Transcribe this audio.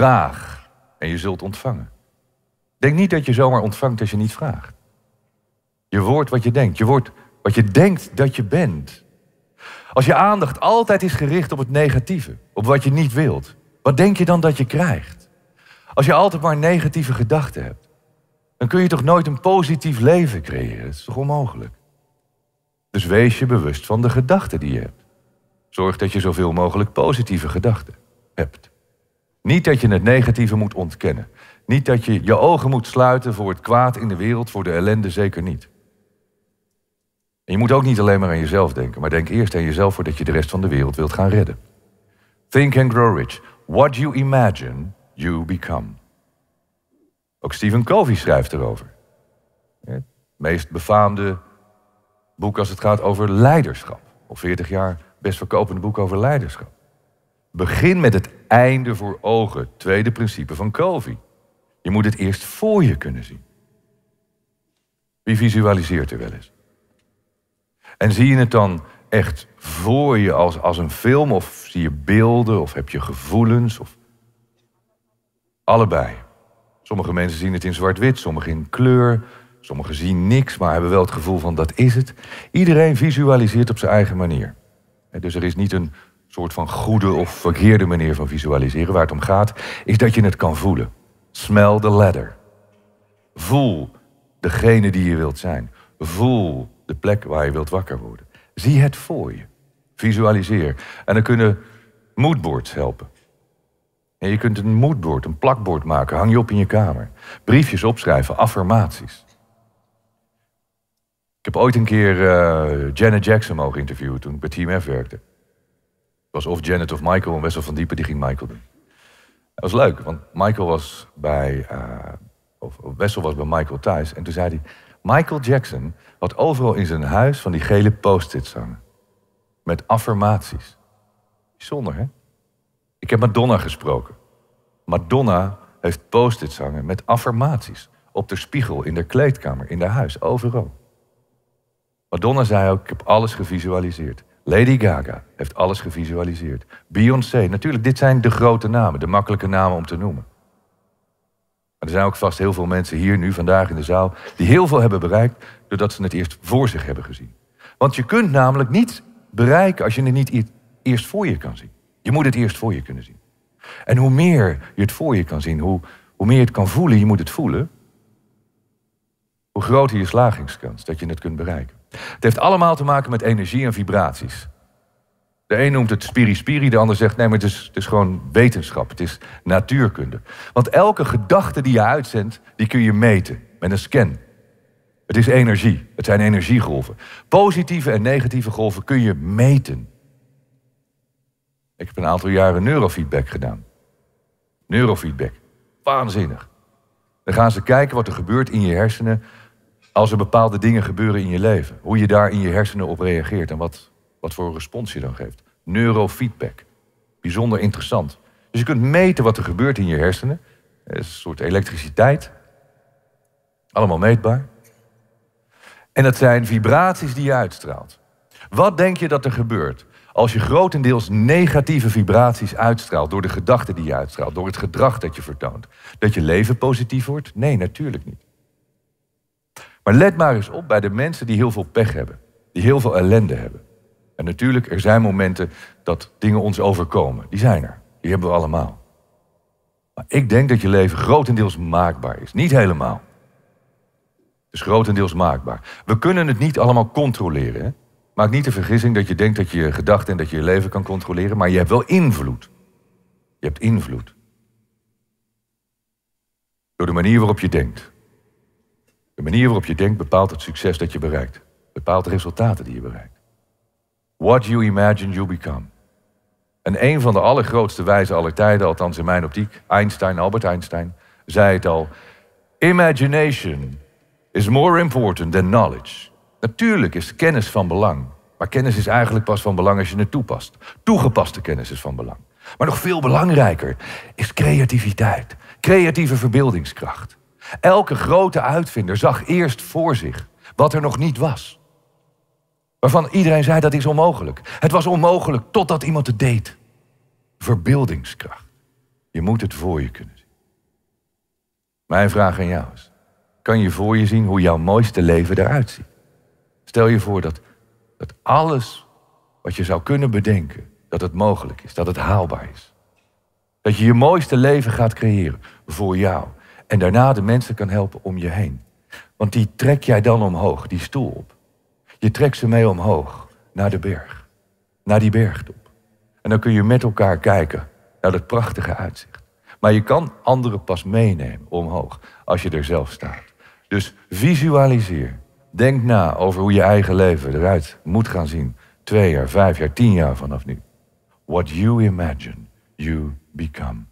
Vraag en je zult ontvangen. Denk niet dat je zomaar ontvangt als je niet vraagt. Je wordt wat je denkt. Je wordt wat je denkt dat je bent. Als je aandacht altijd is gericht op het negatieve, op wat je niet wilt, wat denk je dan dat je krijgt? Als je altijd maar negatieve gedachten hebt, dan kun je toch nooit een positief leven creëren? Dat is toch onmogelijk? Dus wees je bewust van de gedachten die je hebt. Zorg dat je zoveel mogelijk positieve gedachten hebt. Niet dat je het negatieve moet ontkennen. Niet dat je je ogen moet sluiten voor het kwaad in de wereld, voor de ellende zeker niet. En je moet ook niet alleen maar aan jezelf denken, maar denk eerst aan jezelf voordat je de rest van de wereld wilt gaan redden. Think and grow rich. What you imagine, you become. Ook Stephen Covey schrijft erover. Het meest befaamde boek als het gaat over leiderschap. Al 40 jaar best verkopende boek over leiderschap. Begin met het einde voor ogen. Tweede principe van Covey. Je moet het eerst voor je kunnen zien. Wie visualiseert er wel eens? En zie je het dan echt voor je als, als een film? Of zie je beelden? Of heb je gevoelens? Of... Allebei. Sommige mensen zien het in zwart-wit, sommigen in kleur. Sommigen zien niks, maar hebben wel het gevoel van dat is het. Iedereen visualiseert op zijn eigen manier. Dus er is niet een soort van goede of verkeerde manier van visualiseren, waar het om gaat, is dat je het kan voelen. Smell the ladder. Voel degene die je wilt zijn. Voel de plek waar je wilt wakker worden. Zie het voor je. Visualiseer. En dan kunnen moodboards helpen. En je kunt een moodboard, een plakbord maken, hang je op in je kamer. Briefjes opschrijven, affirmaties. Ik heb ooit een keer eh, Janet Jackson mogen interviewen toen ik bij Team F werkte was of Janet of Michael en Wessel van diepe die ging Michael doen. Dat was leuk, want Michael was bij, eh, of Wessel was bij Michael thuis en toen zei hij, Michael Jackson had overal in zijn huis van die gele post-its hangen. Met affirmaties. Bijzonder, hè? Ik heb Madonna gesproken. Madonna heeft post-its hangen met affirmaties. Op de spiegel, in de kleedkamer, in haar huis, overal. Madonna zei ook, ik heb alles gevisualiseerd. Lady Gaga heeft alles gevisualiseerd. Beyoncé, natuurlijk, dit zijn de grote namen, de makkelijke namen om te noemen. Maar er zijn ook vast heel veel mensen hier nu, vandaag in de zaal, die heel veel hebben bereikt doordat ze het eerst voor zich hebben gezien. Want je kunt namelijk niet bereiken als je het niet eerst voor je kan zien. Je moet het eerst voor je kunnen zien. En hoe meer je het voor je kan zien, hoe, hoe meer je het kan voelen, je moet het voelen, hoe groter je slagingskans dat je het kunt bereiken. Het heeft allemaal te maken met energie en vibraties. De een noemt het spiri-spiri, de ander zegt nee, maar het is, het is gewoon wetenschap, het is natuurkunde. Want elke gedachte die je uitzendt, die kun je meten met een scan. Het is energie, het zijn energiegolven. Positieve en negatieve golven kun je meten. Ik heb een aantal jaren neurofeedback gedaan. Neurofeedback, waanzinnig. Dan gaan ze kijken wat er gebeurt in je hersenen als er bepaalde dingen gebeuren in je leven, hoe je daar in je hersenen op reageert en wat, wat voor respons je dan geeft. Neurofeedback. Bijzonder interessant. Dus je kunt meten wat er gebeurt in je hersenen. Eh, een soort elektriciteit. Allemaal meetbaar. En dat zijn vibraties die je uitstraalt. Wat denk je dat er gebeurt als je grotendeels negatieve vibraties uitstraalt door de gedachten die je uitstraalt, door het gedrag dat je vertoont? Dat je leven positief wordt? Nee, natuurlijk niet. Maar let maar eens op bij de mensen die heel veel pech hebben, die heel veel ellende hebben. En natuurlijk, er zijn momenten dat dingen ons overkomen. Die zijn er, die hebben we allemaal. Maar ik denk dat je leven grotendeels maakbaar is. Niet helemaal. Het is grotendeels maakbaar. We kunnen het niet allemaal controleren. Hè? Maak niet de vergissing dat je denkt dat je je gedachten en dat je je leven kan controleren, maar je hebt wel invloed. Je hebt invloed. Door de manier waarop je denkt. De manier waarop je denkt bepaalt het succes dat je bereikt, bepaalt de resultaten die je bereikt. What you imagine, you become. En een van de allergrootste wijzen aller tijden, althans in mijn optiek, Einstein, Albert Einstein, zei het al: Imagination is more important than knowledge. Natuurlijk is kennis van belang, maar kennis is eigenlijk pas van belang als je het toepast. Toegepaste kennis is van belang. Maar nog veel belangrijker is creativiteit, creatieve verbeeldingskracht. Elke grote uitvinder zag eerst voor zich wat er nog niet was. Waarvan iedereen zei dat is onmogelijk. Het was onmogelijk totdat iemand het deed. Verbeeldingskracht. Je moet het voor je kunnen zien. Mijn vraag aan jou is: kan je voor je zien hoe jouw mooiste leven eruit ziet? Stel je voor dat, dat alles wat je zou kunnen bedenken, dat het mogelijk is, dat het haalbaar is. Dat je je mooiste leven gaat creëren voor jou. En daarna de mensen kan helpen om je heen. Want die trek jij dan omhoog, die stoel op. Je trekt ze mee omhoog naar de berg, naar die bergtop. En dan kun je met elkaar kijken naar dat prachtige uitzicht. Maar je kan anderen pas meenemen omhoog als je er zelf staat. Dus visualiseer. Denk na over hoe je eigen leven eruit moet gaan zien. Twee jaar, vijf jaar, tien jaar vanaf nu. What you imagine, you become.